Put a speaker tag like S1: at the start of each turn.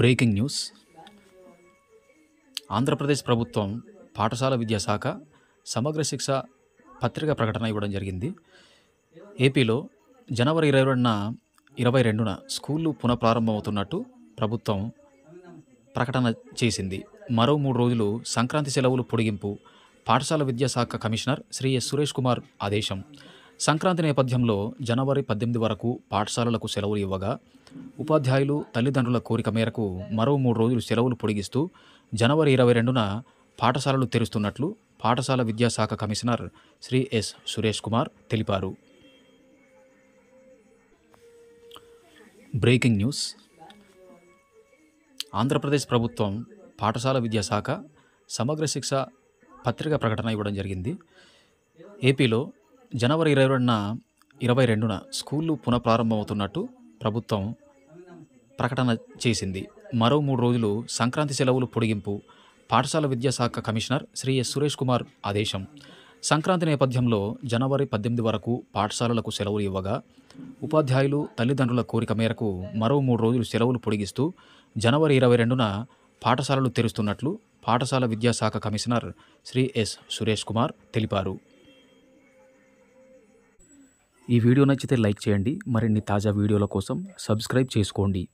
S1: breaking news
S2: Andhra Pradesh ప్రభుత్వం పాఠశాల విద్యాశాఖ సమగ్ర శిక్ష పత్రిక ప్రకటన ఇవ్వడం జరిగింది ఏపీలో జనవరి ఇరవై రెండున ఇరవై రెండున స్కూళ్ళు పునఃప్రారంభమవుతున్నట్టు ప్రభుత్వం ప్రకటన చేసింది మరో మూడు రోజులు సంక్రాంతి సెలవులు పొడిగింపు పాఠశాల విద్యాశాఖ కమిషనర్ శ్రీ ఎస్ సురేష్ కుమార్ ఆదేశం సంక్రాంతి నేపథ్యంలో జనవరి పద్దెనిమిది వరకు పాఠశాలలకు సెలవులు ఇవ్వగా ఉపాధ్యాయులు తల్లిదండ్రుల కోరిక మేరకు మరో మూడు రోజులు సెలవులు పొడిగిస్తూ జనవరి ఇరవై రెండున పాఠశాలలు తెరుస్తున్నట్లు పాఠశాల విద్యాశాఖ కమిషనర్ శ్రీ ఎస్ సురేష్ కుమార్ తెలిపారు బ్రేకింగ్ న్యూస్ ఆంధ్రప్రదేశ్ ప్రభుత్వం పాఠశాల విద్యాశాఖ సమగ్ర శిక్ష పత్రిక ప్రకటన ఇవ్వడం జరిగింది ఏపీలో జనవరి ఇరవై రెండున ఇరవై రెండున స్కూళ్ళు పునఃప్రారంభమవుతున్నట్టు ప్రభుత్వం ప్రకటన చేసింది మరో మూడు రోజులు సంక్రాంతి సెలవులు పొడిగింపు పాఠశాల విద్యాశాఖ కమిషనర్ శ్రీ ఎస్ సురేష్ కుమార్ ఆదేశం సంక్రాంతి నేపథ్యంలో జనవరి పద్దెనిమిది వరకు పాఠశాలలకు సెలవులు ఇవ్వగా ఉపాధ్యాయులు తల్లిదండ్రుల కోరిక మేరకు మరో మూడు రోజులు సెలవులు పొడిగిస్తూ జనవరి ఇరవై రెండున పాఠశాలలు తెరుస్తున్నట్లు పాఠశాల విద్యాశాఖ కమిషనర్ శ్రీ ఎస్ సురేష్ కుమార్ తెలిపారు ఈ వీడియో నచ్చితే లైక్ చేయండి మరిన్ని తాజా వీడియోల కోసం సబ్స్క్రైబ్ చేసుకోండి